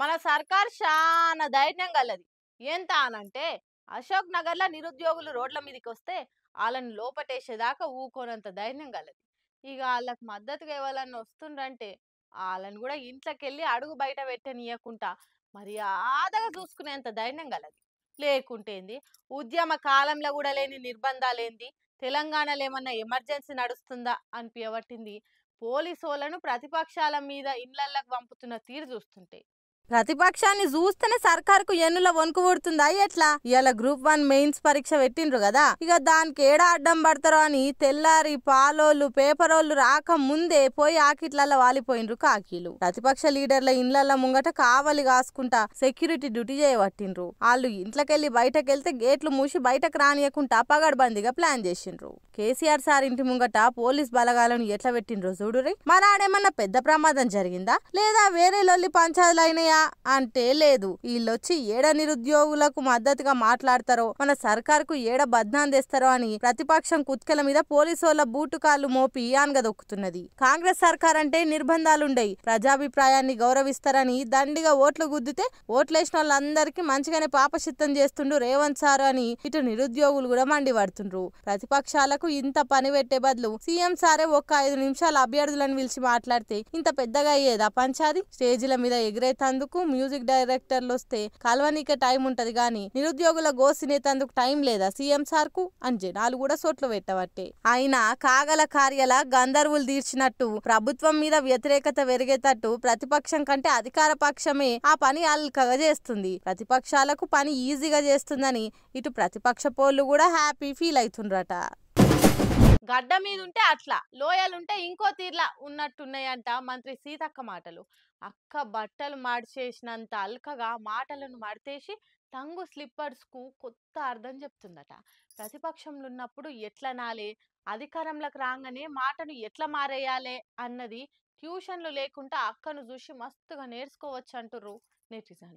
మన సర్కార్ చాలా ధైర్యం గలది ఎంత అనంటే అశోక్ నగర్లో నిరుద్యోగులు రోడ్ల మీదకి వస్తే వాళ్ళని లోపటేసేదాకా ఊకోనంత ధైర్యం గలది ఇక వాళ్ళకి మద్దతుగా ఇవ్వాలని వస్తుండ్రంటే వాళ్ళని కూడా ఇంట్లోకెళ్ళి అడుగు బయట పెట్టనియకుండా మర్యాదగా చూసుకునేంత ధైర్యం గలది లేకుంటేంది ఉద్యమ కాలంలో కూడా లేని నిర్బంధాలేంది తెలంగాణలో ఏమన్నా ఎమర్జెన్సీ నడుస్తుందా అనిపించబట్టింది పోలీసు వాళ్ళను ప్రతిపక్షాల మీద ఇళ్లకి పంపుతున్న తీరు చూస్తుంటే ప్రతిపక్షాన్ని చూస్తేనే కు ఎన్నుల వణుకు పుడుతుందా ఎట్లా ఇవాళ గ్రూప్ వన్ మెయిన్స్ పరీక్ష పెట్టిండ్రు కదా ఇక దానికి ఏడా అడ్డం పడతారు అని తెల్లారి పాలోళ్ళు పేపరోళ్ళు రాక ముందే పోయి ఆకిట్లలో వాలిపోయిండ్రు కాకీలు ప్రతిపక్ష లీడర్ల ఇండ్ల ముంగట కావలి కాసుకుంటా సెక్యూరిటీ డ్యూటీ చేయబట్టిండ్రు వాళ్ళు ఇంట్లోకెళ్లి బయటకెళ్తే గేట్లు మూసి బయటకు రానియకుండా పగడబందీగా ప్లాన్ చేసిండ్రు కేసీఆర్ సార్ ఇంటి ముంగట పోలీస్ బలగాలను ఎట్లా పెట్టిండ్రు చూడు మరి ఆడేమన్నా పెద్ద ప్రమాదం జరిగిందా లేదా వేరే లొల్లి పంచాయతీలు ఉన్నాయా అంటే లేదు వీళ్ళొచ్చి ఏడ నిరుద్యోగులకు మద్దతుగా మాట్లాడతారో మన సర్కార్కు ఏడ బద్నాందేస్తారో అని ప్రతిపక్షం కుత్కెల మీద పోలీసు వాళ్ళ బూటు కాళ్ళు మోపి ఆనగదొక్కుతున్నది కాంగ్రెస్ సర్కార్ అంటే నిర్బంధాలుండయి ప్రజాభిప్రాయాన్ని గౌరవిస్తారని దండిగా ఓట్లు గుద్దితే ఓట్లేసిన వాళ్ళందరికీ మంచిగానే పాపశిత్తం చేస్తుండు రేవంత్ సార్ అని ఇటు నిరుద్యోగులు కూడా మండిపడుతుండ్రు ప్రతిపక్షాలకు ఇంత పని పెట్టే బదులు సీఎం సారే ఒక్క ఐదు నిమిషాలు అభ్యర్థులను పిలిచి మాట్లాడితే ఇంత పెద్దగా అయ్యేదా పంచాది స్టేజీల మీద ఎగిరేతందు చేసేందుకు మ్యూజిక్ డైరెక్టర్లు వస్తే కలవనీకే టైం ఉంటది కానీ నిరుద్యోగుల గోసినేతందుకు టైం లేదా సీఎం సార్ కు అంజే నాలుగు కూడా చోట్ల పెట్టవట్టే ఆయన కాగల కార్యాల గంధర్వులు తీర్చినట్టు ప్రభుత్వం మీద వ్యతిరేకత పెరిగేటట్టు ప్రతిపక్షం కంటే అధికార పక్షమే ఆ పని అల్కగా చేస్తుంది ప్రతిపక్షాలకు పని ఈజీగా చేస్తుందని ఇటు ప్రతిపక్ష పోళ్ళు కూడా హ్యాపీ ఫీల్ అవుతుండ్రట గడ్డ మీద ఉంటే అట్లా ఉంటే ఇంకో తీర్లా ఉన్నట్టున్నాయంట మంత్రి సీతక్క మాటలు అక్క బట్టలు మాడిచేసినంత అల్కగా మాటలను మడితేసి తంగు స్లిప్పర్స్కు కొత్త అర్థం చెప్తుందట ప్రతిపక్షంలో ఉన్నప్పుడు ఎట్లా నాలే అధికారంలోకి రాగానే మాటను ఎట్లా మారేయాలే అన్నది ట్యూషన్లు లేకుండా అక్కను చూసి మస్తుగా నేర్చుకోవచ్చు అంటుర్రు నేర్చేశాను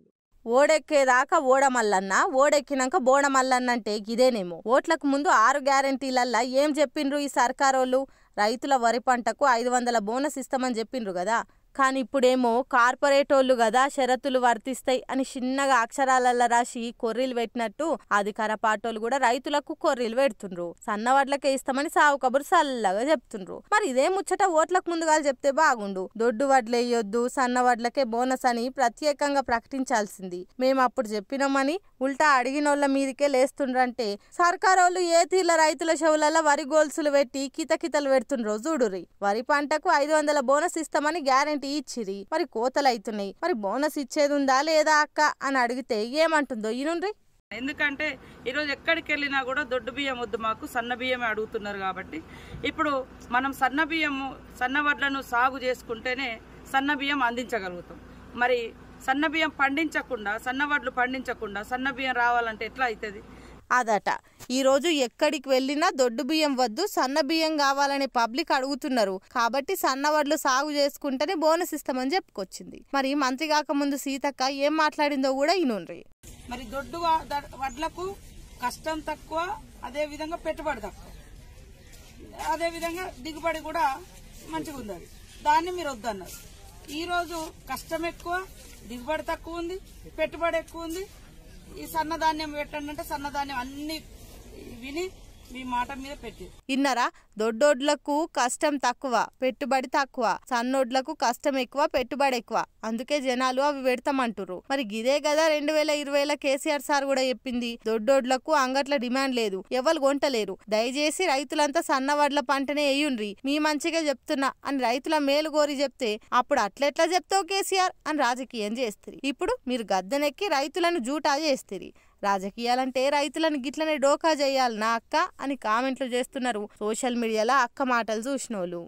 ఓడెక్కేదాకా ఓడమల్లన్న ఓడెక్కినాక బోడమల్లన్న అంటే ఇదేనేమో ఓట్లకు ముందు ఆరు గ్యారంటీలల్లా ఏం చెప్పిండ్రు ఈ సర్కారోళ్ళు రైతుల వరి పంటకు ఐదు వందల బోనస్ ఇస్తామని చెప్పిండ్రు కదా కానీ ఇప్పుడేమో కార్పొరేటోళ్లు కదా షరతులు వర్తిస్తాయి అని చిన్నగా అక్షరాలల్ల రాసి కొర్రీలు పెట్టినట్టు అధికార పార్టీలు కూడా రైతులకు కొర్రీలు పెడుతుండ్రు సన్నవాడ్లకే ఇస్తామని సావు కబురు చల్లగా చెప్తుండ్రు మరి ఇదే ముచ్చట ఓట్లకు ముందుగా చెప్తే బాగుండు దొడ్డు వడ్లు వేయొద్దు సన్న వడ్లకే బోనస్ అని ప్రత్యేకంగా ప్రకటించాల్సింది మేము అప్పుడు చెప్పినామని ఉల్టా అడిగినోళ్ళ మీదకే లేస్తుండ్రంటే సర్కారోళ్ళు ఏ తీర్ల రైతుల చెవులలో వరి గోల్సులు పెట్టి కితకితలు పెడుతుండ్రు చూడు వరి పంటకు ఐదు వందల బోనస్ ఇస్తామని గ్యారంటీ గ్యారంటీ ఇచ్చిరి మరి కోతలైతున్నాయి మరి బోనస్ ఇచ్చేది ఉందా లేదా అక్క అని అడిగితే ఏమంటుందో నుండి ఎందుకంటే ఈరోజు ఎక్కడికి వెళ్ళినా కూడా దొడ్డు బియ్యం వద్దు మాకు సన్న బియ్యమే అడుగుతున్నారు కాబట్టి ఇప్పుడు మనం సన్న బియ్యము సన్న వడ్లను సాగు చేసుకుంటేనే సన్న బియ్యం అందించగలుగుతాం మరి సన్న బియ్యం పండించకుండా సన్న వడ్లు పండించకుండా సన్న బియ్యం రావాలంటే ఎట్లా అవుతుంది అదట ఈరోజు ఎక్కడికి వెళ్ళినా దొడ్డు బియ్యం వద్దు సన్న బియ్యం కావాలని పబ్లిక్ అడుగుతున్నారు కాబట్టి సన్న వడ్లు సాగు చేసుకుంటేనే బోనస్ ఇస్తామని చెప్పుకొచ్చింది మరి మంత్రి కాకముందు సీతక్క ఏం మాట్లాడిందో కూడా ఇనుండ్రి మరి దొడ్డు వడ్లకు కష్టం తక్కువ అదే విధంగా పెట్టుబడి తక్కువ అదే విధంగా దిగుబడి కూడా మంచిగా ఉంది దాన్ని మీరు వద్దన్నారు ఈ రోజు కష్టం ఎక్కువ దిగుబడి తక్కువ ఉంది పెట్టుబడి ఎక్కువ ఉంది ఈ సన్నధాన్యం పెట్టండి అంటే సన్నధాన్యం అన్ని విని ఇన్నరా దొడ్డోడ్లకు కష్టం తక్కువ పెట్టుబడి తక్కువ సన్నోడ్లకు కష్టం ఎక్కువ పెట్టుబడి ఎక్కువ అందుకే జనాలు అవి పెడతామంటురు మరి గిదే కదా రెండు వేల ఇరవైలో కేసీఆర్ సార్ కూడా చెప్పింది దొడ్డోడ్లకు అంగట్ల డిమాండ్ లేదు ఎవరు కొంటలేరు దయచేసి రైతులంతా సన్నవాడ్ల పంటనే వేయుండ్రి మీ మంచిగా చెప్తున్నా అని రైతుల మేలు కోరి చెప్తే అప్పుడు అట్లెట్లా చెప్తావు కేసీఆర్ అని రాజకీయం చేస్తారు ఇప్పుడు మీరు గద్దెనెక్కి రైతులను జూటా చేస్తారు రాజకీయాలంటే రైతులను గిట్లనే డోకా చేయాలి నా అక్క అని కామెంట్లు చేస్తున్నారు సోషల్ మీడియాలో అక్క మాటలు చూసినోళ్ళు